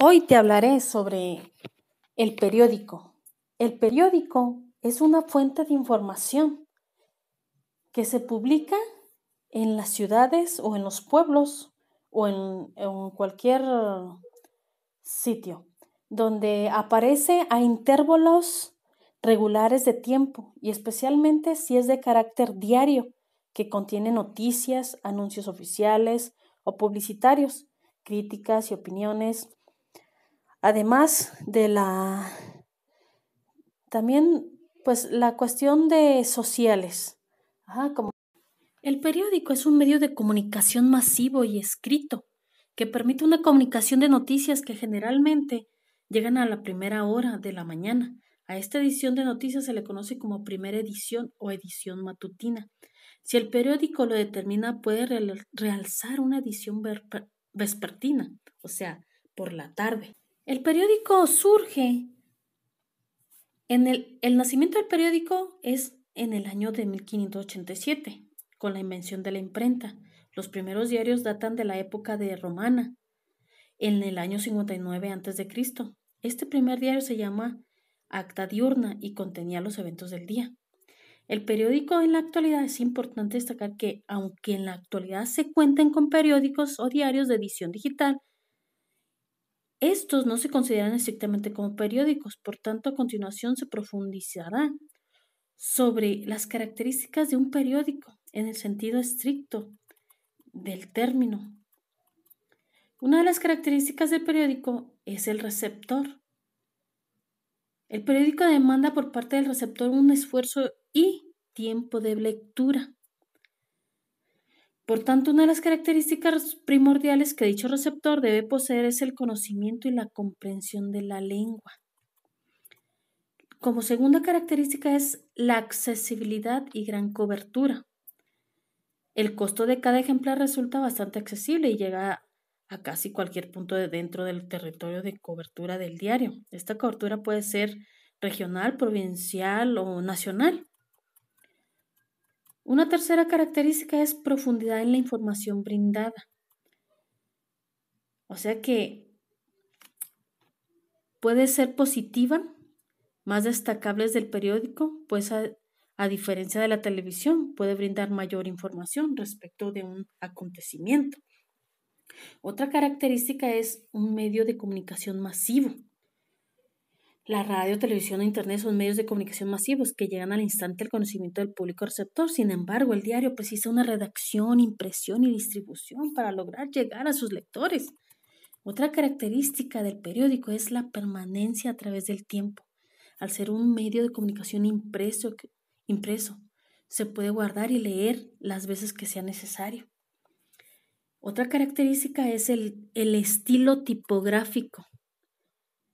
Hoy te hablaré sobre el periódico. El periódico es una fuente de información que se publica en las ciudades o en los pueblos o en, cualquier sitio donde aparece a intervalos regulares de tiempo y especialmente si es de carácter diario que contiene noticias, anuncios oficiales o publicitarios, críticas y opiniones Además de la... También, pues, la cuestión de sociales. El periódico es un medio de comunicación masivo y escrito que permite una comunicación de noticias que generalmente llegan a la primera hora de la mañana. A esta edición de noticias se le conoce como primera edición o edición matutina. Si el periódico lo determina, puede realzar una edición vespertina, o sea, por la tarde. El periódico surge. En el, nacimiento del periódico es en el año de 1587, con la invención de la imprenta. Los primeros diarios datan de la época de Romana, en el año 59 a.C. Este primer diario se llama Acta Diurna y contenía los eventos del día. El periódico en la actualidad es importante destacar que, aunque en la actualidad se cuenten con periódicos o diarios de edición digital, estos no se consideran estrictamente como periódicos, por tanto a continuación se profundizará sobre las características de un periódico en el sentido estricto del término. Una de las características del periódico es el receptor. El periódico demanda por parte del receptor un esfuerzo y tiempo de lectura. Por tanto, una de las características primordiales que dicho receptor debe poseer es el conocimiento y la comprensión de la lengua. Como segunda característica es la accesibilidad y gran cobertura. El costo de cada ejemplar resulta bastante accesible y llega a casi cualquier punto de dentro del territorio de cobertura del diario. Esta cobertura puede ser regional, provincial o nacional. Una tercera característica es profundidad en la información brindada. O sea que puede ser positiva, más destacables del periódico, pues a diferencia de la televisión, puede brindar mayor información respecto de un acontecimiento. Otra característica es un medio de comunicación masivo. La radio, televisión e internet son medios de comunicación masivos que llegan al instante al conocimiento del público receptor. Sin embargo, el diario precisa una redacción, impresión y distribución para lograr llegar a sus lectores. Otra característica del periódico es la permanencia a través del tiempo. Al ser un medio de comunicación impreso, se puede guardar y leer las veces que sea necesario. Otra característica es el estilo tipográfico.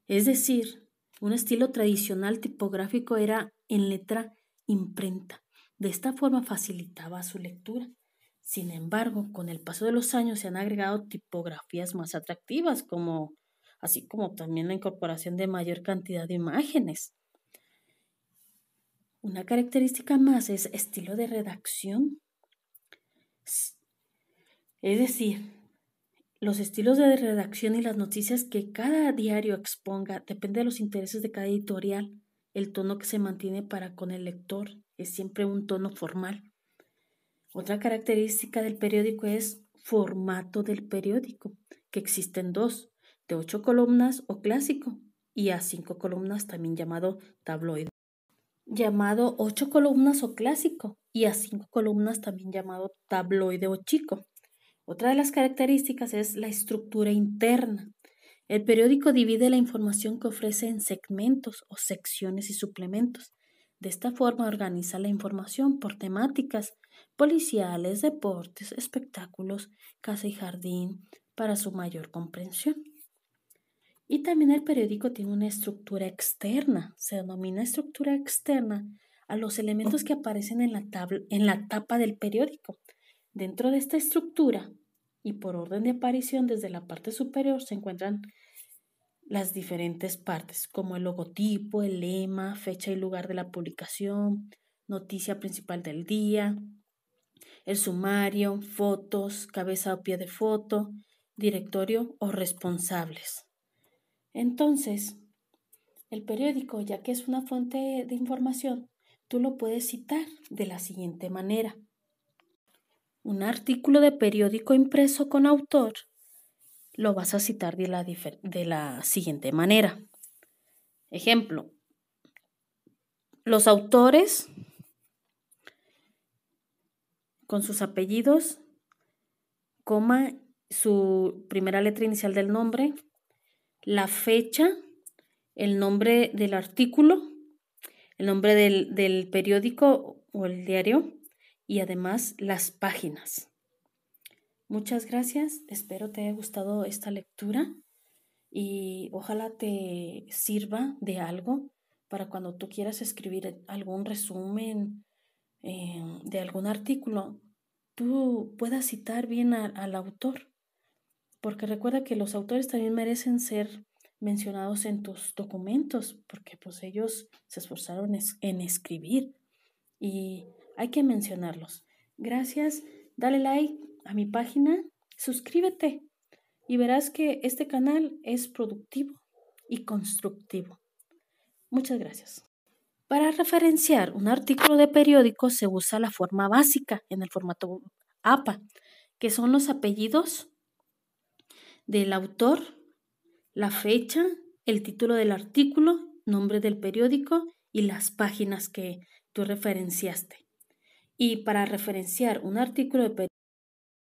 Es decir, un estilo tradicional tipográfico era en letra imprenta. De esta forma facilitaba su lectura. Sin embargo, con el paso de los años se han agregado tipografías más atractivas, como, así como también la incorporación de mayor cantidad de imágenes. Una característica más es estilo de redacción. Es decir, los estilos de redacción y las noticias que cada diario exponga depende de los intereses de cada editorial. El tono que se mantiene para con el lector es siempre un tono formal. Otra característica del periódico es formato del periódico, que existen dos, de ocho columnas o clásico y a cinco columnas también llamado tabloide. Llamado ocho columnas o clásico y a cinco columnas también llamado tabloide o chico. Otra de las características es la estructura interna. El periódico divide la información que ofrece en segmentos o secciones y suplementos. De esta forma organiza la información por temáticas, policiales, deportes, espectáculos, casa y jardín, para su mayor comprensión. Y también el periódico tiene una estructura externa, se denomina estructura externa a los elementos que aparecen en la, en la tapa del periódico, Dentro de esta estructura y por orden de aparición desde la parte superior se encuentran las diferentes partes, como el logotipo, el lema, fecha y lugar de la publicación, noticia principal del día, el sumario, fotos, cabeza o pie de foto, directorio o responsables. Entonces, el periódico, ya que es una fuente de información, tú lo puedes citar de la siguiente manera un artículo de periódico impreso con autor, lo vas a citar de la, siguiente manera. Ejemplo, los autores con sus apellidos, coma, su primera letra inicial del nombre, la fecha, el nombre del artículo, el nombre del periódico o el diario, y además las páginas. Muchas gracias, espero te haya gustado esta lectura y ojalá te sirva de algo para cuando tú quieras escribir algún resumen eh, de algún artículo, tú puedas citar bien al autor, porque recuerda que los autores también merecen ser mencionados en tus documentos, porque pues ellos se esforzaron en escribir y hay que mencionarlos. Gracias, dale like a mi página, suscríbete y verás que este canal es productivo y constructivo. Muchas gracias. Para referenciar un artículo de periódico se usa la forma básica en el formato APA, que son los apellidos del autor, la fecha, el título del artículo, nombre del periódico y las páginas que tú referenciaste. Y para referenciar un artículo de